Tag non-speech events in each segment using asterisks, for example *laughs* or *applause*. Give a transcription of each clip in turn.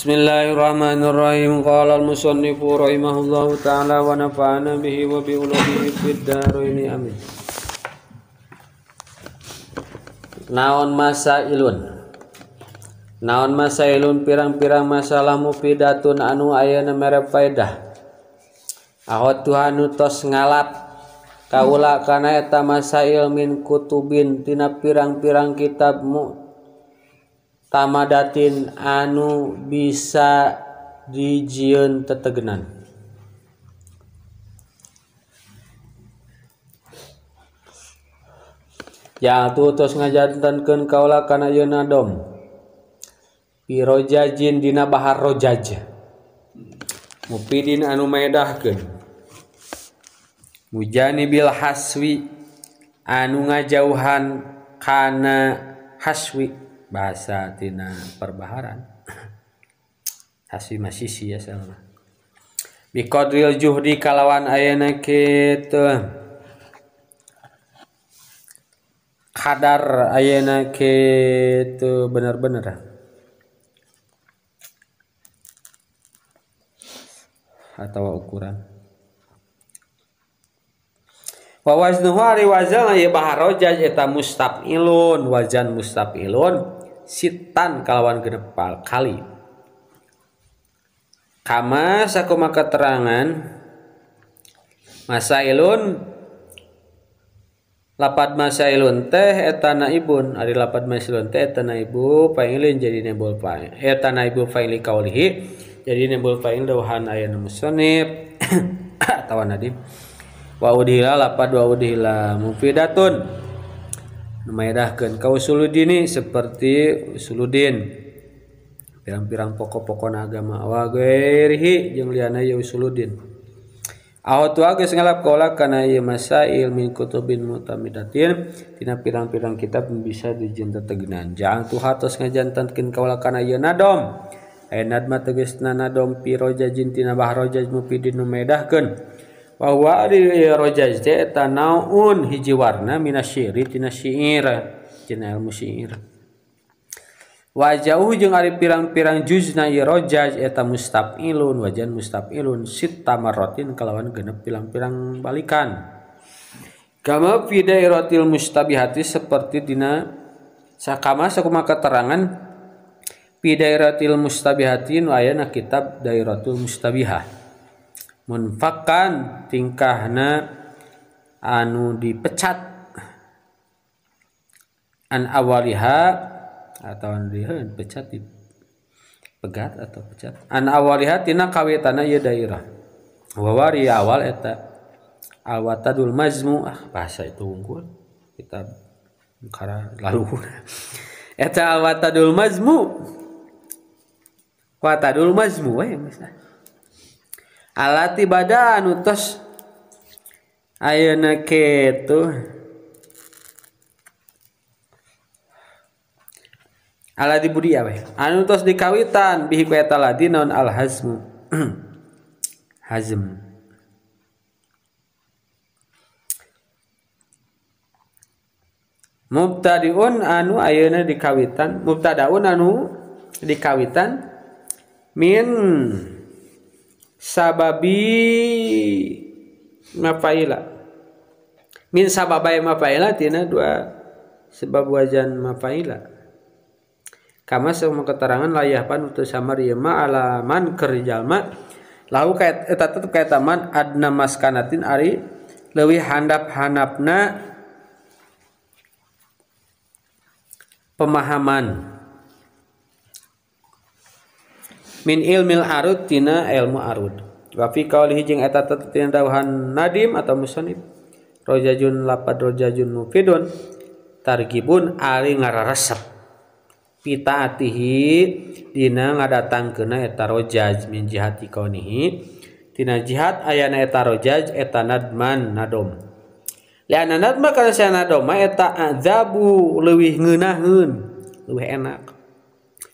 Bismillahirrahmanirrahim. Qala al-musannifu rahimahullahu taala wa nafa'ana bihi wa bi ulumihi ini Amin. Naon masailun. Naon masailun pirang-pirang masalah mufidatun anu ayana merep faedah. Ahot Tuhan utos ngalap kaula kana eta masail min kutubin tina pirang-pirang kitab mu taadtin anu bisa dijiun tetegenan ya tu ngajantan kauula Youna do pirojajin Di Baroj mupidin an Mujani Bil Haswi anu ngajauhankana haswi bahasa tina perbaharan *clears throat* hasi masih sia ya, sama biqadril juhdi kalawan ayana kita kadar ayana kita benar-benar atau ukuran wa waznuhu ari wazan ya baharojaj eta mustafilun wazan mustafilun sitan kalawan gedepal kali kama sakuma keterangan masailun lapat masailun teh etana ibun ari lapat masailun teh etana ibu paingilin jadi nebul paing etana ibu paingli kaulihi jadi nebul paing dohan ayana musonip tawan *coughs* atawa nadim wa udhila lapat wa udhila mufidatun ahkan kaulud ini sepertiluddin pirang-pirarang pokok-pokon agamawaghidin ngap karenam bin mu pirang-pirarang kitab bisa dijinnta teginan janganuh hatos ngajantankin kaukanauna do enat do pirojajintinahro bahwa rojaz teh eta naun hiji warna minasyiri tina syiir tina ilmu syiir wajahu jauh jeung ari pirang-pirang juzna rojaz eta mustafilun wajan mustafilun sita marratin kalawan genep pirang-pirang balikan kama fi dairatil mustabihati seperti dina sakama sakuma keterangan fi dairatil mustabihati nu aya kitab dairatul mustabihah munfakan tingkahna anu dipecat an awaliha atau an eh, dipecat pecat di pegat atau pecat an awaliha tina kawitana ya daerah wawari awal eta awatadul majmu ah bahasa itu unggul kita karena lalu eta awatadul majmu watadul majmu eh misalnya ibadah nutos ayo nake itu alat budi ya anu tos dikawitan bihi ku eta ladi naon al hazm *clears throat* hazm mubtadiun anu ayeuna dikawitan mubtadaun anu dikawitan min sababi mafaila min sababai mafaila tina dua sebab wajan mafaila kama semua keterangan layah pan utus samar yema ya alaman kerjama lalu kait eta tetep kait taman adna maskanatin ari lewi handap hanapna pemahaman ilmil Arut tina ilmu Arud wauhan Nadim atau muibjajun lajun mutargibun ali reseppita atihi Di nga datang kenaetaroj min jihati kau nihhitina jihad ayanaetaroj etan nadman Nadombu luwihngenun luwi enak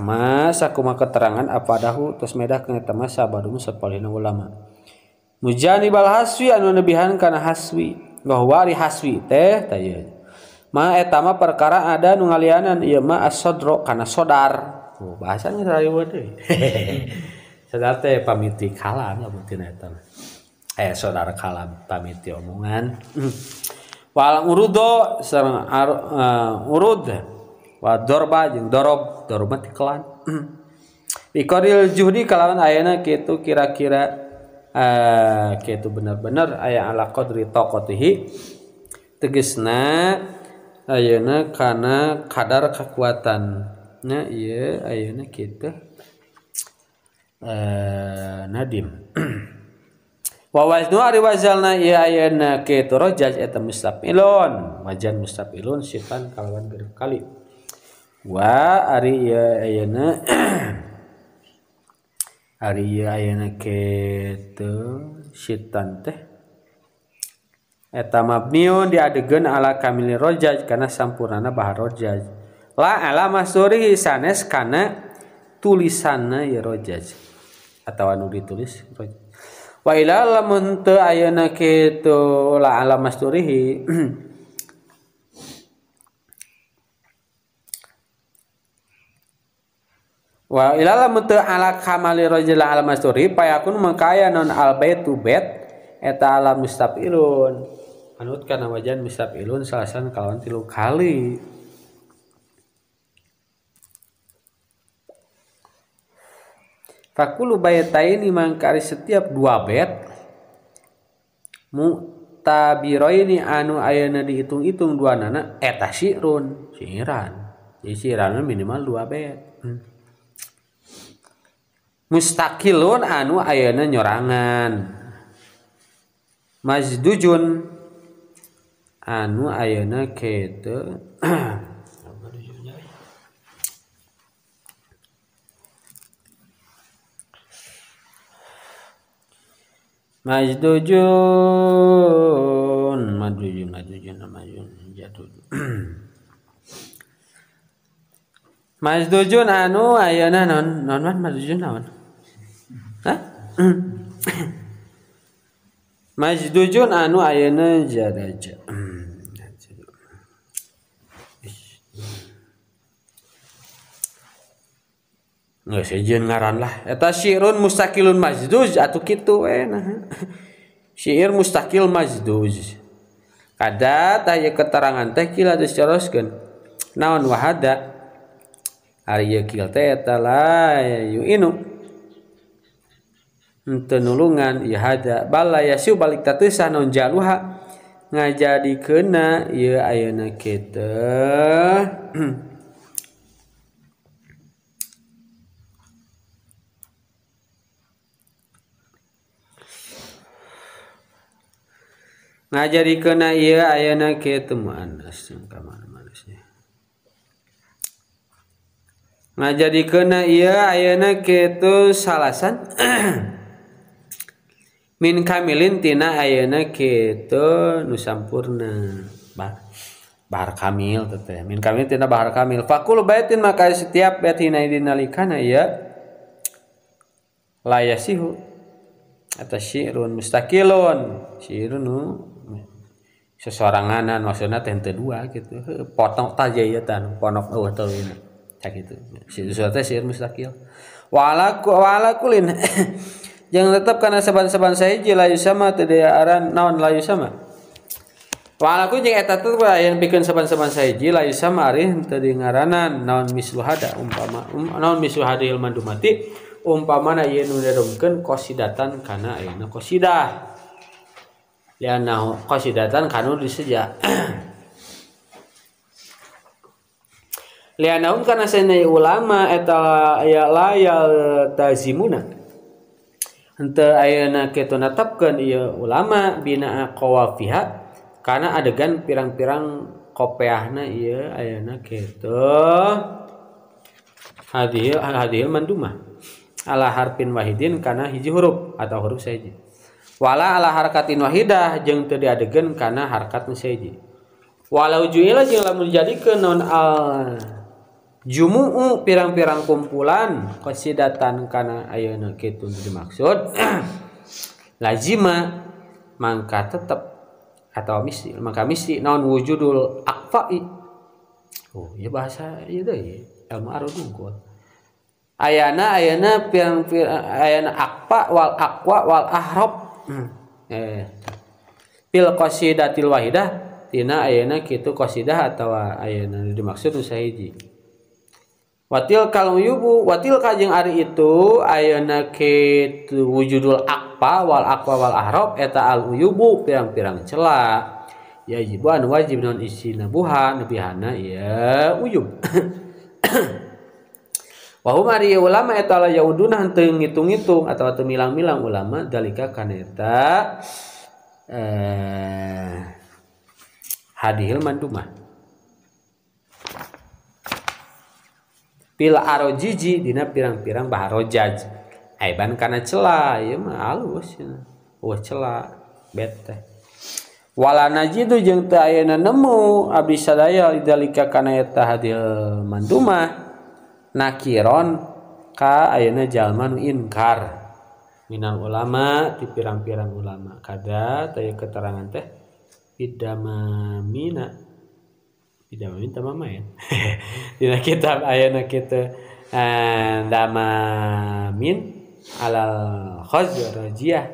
masa akuma keterangan apa dah terusmeda sepolina ulama mujanibal haswi anubihan karena haswii haswi teh perkara ada nu ngalianan ia ma sodro karena sodar pa saudara kal pa omomongan wa uruho urud dorbarokoril judi kalauwan Ayak itu kira-kira eh itu bener-bener ayaah anak Qdri to kohi teges nah karena kadar kekuatan nah kita eh, Nadim mustun sitan kalauwan berkali Arya *clears throat* teham diadegan ala kami Roja karena sampurana Bajalah alamaurihi sanes karena tulisana yarojja atauu ditulis wailana ke la alamaurihi *clears throat* Wa ilala mutu ala kamali rajul al masturi payakun mengkaya non al baitu bait eta ala mustafilun. Anut kana wajan mustafilun salasan kawan tilu kali. Fakulu bayataini mangkari setiap dua bait ini anu ayana dihitung-hitung dua nana eta sirun sihiran jadi minimal dua bait hmm mustakilun anu ayana nyorangan majdujun anu ayana kete *clears throat* Majdujun Majdujun Majdujun Majdujun Jatuh *clears throat* Majdujun anu ayana non non man Majdujun naon Hai maji dujun anu a e e e, na ja aja ngaran laheta siun mustakilun majidu gitu enak sihir mustakil majid du ka ta keterangan tekilrosken naon waada yakil teta layu inuk tenulungan balai ya bala ya siu balik tatusah non jaluha ngajadi kena ya ayana kita *clears throat* ngajadi kena iya ayeuna kita yang kamar manasnya ngajadi kena iya ayeuna kita salasan *clears throat* min kamilin tina ayana kitu nu sampurna bah bahar kamil teteh min kamil tina bahar kamil fakul baitin maka setiap bait hina dinalikana ya layasihu atas syi'run mustakilun syi'run nu sesoranganan maksudnya teh dua gitu potong tajayatan ponok eueuh teu cak gitu si mustakil wala wala kulin *laughs* jangan tetap karena saban-saban sahiji layu sama tidak aran naon layu sama walaku jeung eta teh yang bikin saban-saban sahiji layu sama ari teu ngaranan naon misluhada umpama um, naon misluhada ilman dumati umpama na ieu nu dirumkeun qasidatan kana ayeuna qasidah lianahu qasidatan kanu diseja *clears throat* lianahum karena sana ulama eta ya layal tazimuna henteu ayeuna kitu netepkeun ieu ulama bina qawafiha karena adegan pirang-pirang kopeahna ieu ayeuna kitu hadhil hadhil mandumah ala harfin wahidin karena hiji huruf atau huruf saji wala ala harkatin wahidah jeung teu diadegan karena harkat nu saji walau juila jeung lamun dijadikeun non al jumu'u pirang-pirang kumpulan qasidatan kana ayeuna kitu dimaksud *clears throat* lazima mangka tetap atau misi maka misi non wujudul akfa'i oh ya bahasa itu ya iya. ilmu arud unggul ayana ayana pirang pirang ayana akfa wal akwa wal ahrob hmm, eh pil qasidatil wahidah tina ayana kitu qasidah atau ayana dimaksud usahiji watil kalung yubu watil kajeng ari itu ayana ke wujudul akpa wal akpa wal ahrob eta al yubu, pirang-pirang celah ya jibuan wajib non isi nabuha nabihana ya uyub Wahum ari ulama eta la yauduna henteu ngitung-ngitung atawa teu milang-milang ulama dalika kaneta eh hadihil mandumah fil arojiji dina pirang-pirang baharojaj aiban karena celah ya mah halus ya wah celah bete wala najidu jeung teu nemu abdi sadaya idalika kana eta hadil mandumah nakiron ka ayana jalman inkar minal ulama di pirang-pirang ulama kada taya keterangan teh idama mina tidak meminta mama ya *laughs* tidak kitab ayana kita eh, dama min alal khazrajiyah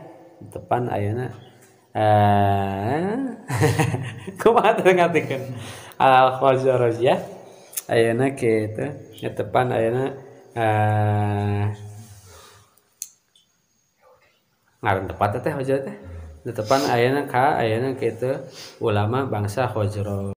depan ayana eh, *laughs* kumaha terngatikeun alal khazrajiyah ayana kita ya depan ayana eh, ngaran tepat teh hojah teh depan ayana ka ayana kita ulama bangsa khazraj